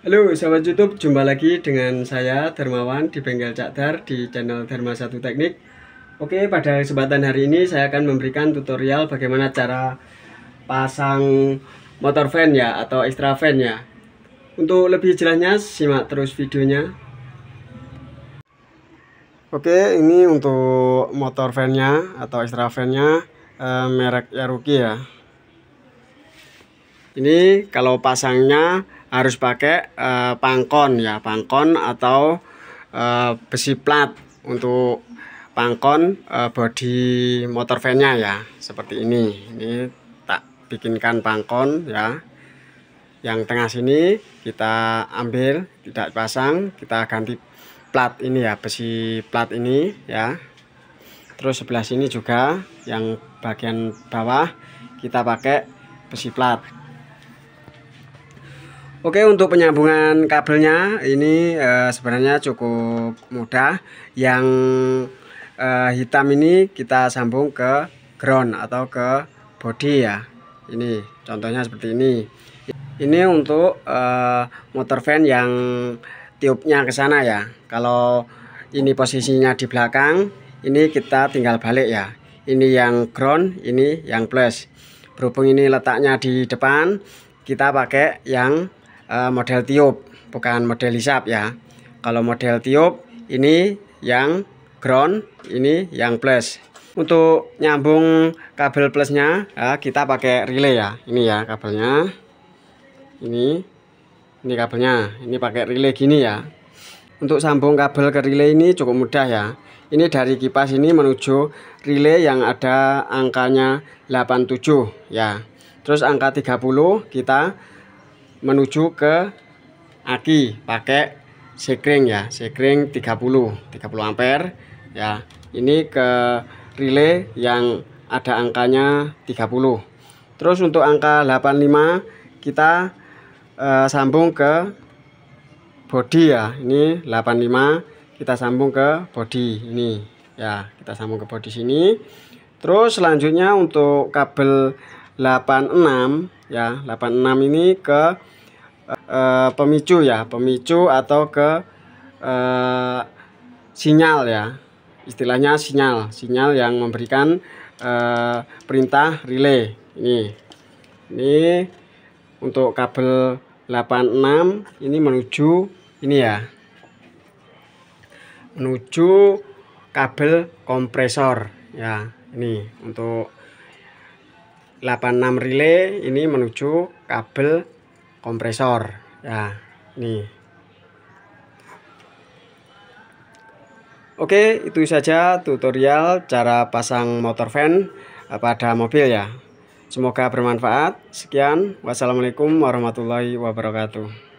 Halo sahabat YouTube, jumpa lagi dengan saya Dermawan di Bengkel Cakdar di channel Dharma Satu Teknik. Oke, pada kesempatan hari ini saya akan memberikan tutorial bagaimana cara pasang motor fan ya atau extra fan ya. Untuk lebih jelasnya simak terus videonya. Oke, ini untuk motor fannya atau extra fannya e, eh, merek Yaruki ya. Ini kalau pasangnya harus pakai uh, pangkon ya pangkon atau uh, besi plat untuk pangkon uh, eh, body motor vannya ya seperti ini ini tak bikinkan pangkon ya yang tengah sini kita ambil tidak pasang kita ganti plat ini ya besi plat ini ya terus sebelah sini juga yang bagian bawah kita pakai besi plat Oke untuk penyambungan kabelnya ini e, sebenarnya cukup mudah yang e, hitam ini kita sambung ke ground atau ke body ya ini contohnya seperti ini ini untuk e, motor fan yang tiupnya ke sana ya kalau ini posisinya di belakang ini kita tinggal balik ya ini yang ground ini yang plus berhubung ini letaknya di depan kita pakai yang uh, model tiup bukan model hisap ya kalau model tiup ini yang ground ini yang plus untuk nyambung kabel plusnya ya, kita pakai relay ya ini ya kabelnya ini ini kabelnya ini pakai relay gini ya untuk sambung kabel ke relay ini cukup mudah ya ini dari kipas ini menuju relay yang ada angkanya 87 ya terus angka 30 kita menuju ke aki pakai sekring ya sekring 30 30 ampere ya ini ke relay yang ada angkanya 30 terus untuk angka 85 kita e, sambung ke body ya ini 85 kita sambung ke body ini ya kita sambung ke body sini terus selanjutnya untuk kabel 86 ya 86 ini ke uh, pemicu ya pemicu atau ke uh, sinyal ya istilahnya sinyal sinyal yang memberikan uh, perintah relay ini ini untuk kabel 86 ini menuju ini ya menuju kabel kompresor ya ini untuk 86 relay ini menuju kabel kompresor ya nih Oke itu saja tutorial cara pasang motor fan eh, pada mobil ya Semoga bermanfaat Sekian Wassalamualaikum warahmatullahi wabarakatuh